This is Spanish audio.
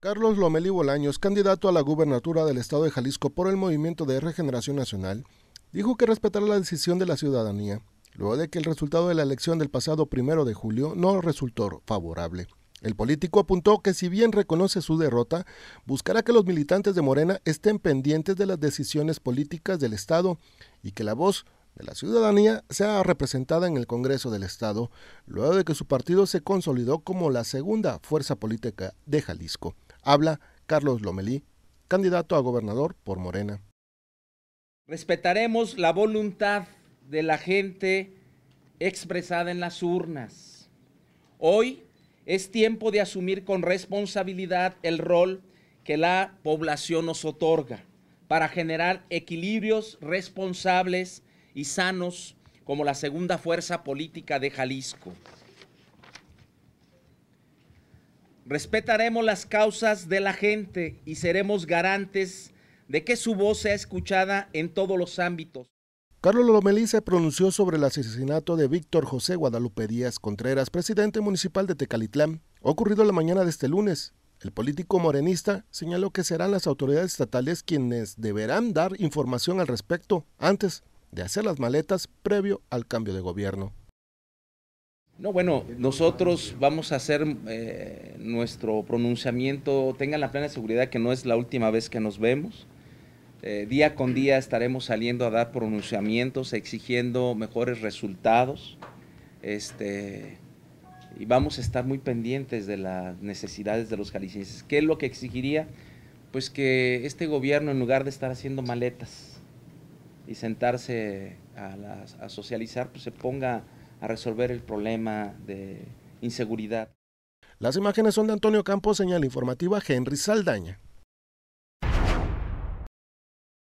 Carlos Lomelí Bolaños, candidato a la gubernatura del Estado de Jalisco por el Movimiento de Regeneración Nacional, dijo que respetará la decisión de la ciudadanía, luego de que el resultado de la elección del pasado primero de julio no resultó favorable. El político apuntó que si bien reconoce su derrota, buscará que los militantes de Morena estén pendientes de las decisiones políticas del Estado y que la voz de la ciudadanía sea representada en el Congreso del Estado, luego de que su partido se consolidó como la segunda fuerza política de Jalisco. Habla Carlos Lomelí, candidato a gobernador por Morena. Respetaremos la voluntad de la gente expresada en las urnas. Hoy es tiempo de asumir con responsabilidad el rol que la población nos otorga para generar equilibrios responsables y sanos como la segunda fuerza política de Jalisco. Respetaremos las causas de la gente y seremos garantes de que su voz sea escuchada en todos los ámbitos. Carlos Lomelí se pronunció sobre el asesinato de Víctor José Guadalupe Díaz Contreras, presidente municipal de Tecalitlán, ocurrido la mañana de este lunes. El político morenista señaló que serán las autoridades estatales quienes deberán dar información al respecto antes de hacer las maletas previo al cambio de gobierno. No, bueno, nosotros vamos a hacer eh, nuestro pronunciamiento, tengan la plena seguridad que no es la última vez que nos vemos. Eh, día con día estaremos saliendo a dar pronunciamientos, exigiendo mejores resultados. Este, y vamos a estar muy pendientes de las necesidades de los jaliscienses. ¿Qué es lo que exigiría? Pues que este gobierno, en lugar de estar haciendo maletas y sentarse a, a socializar, pues se ponga a resolver el problema de inseguridad. Las imágenes son de Antonio Campos, señal informativa Henry Saldaña.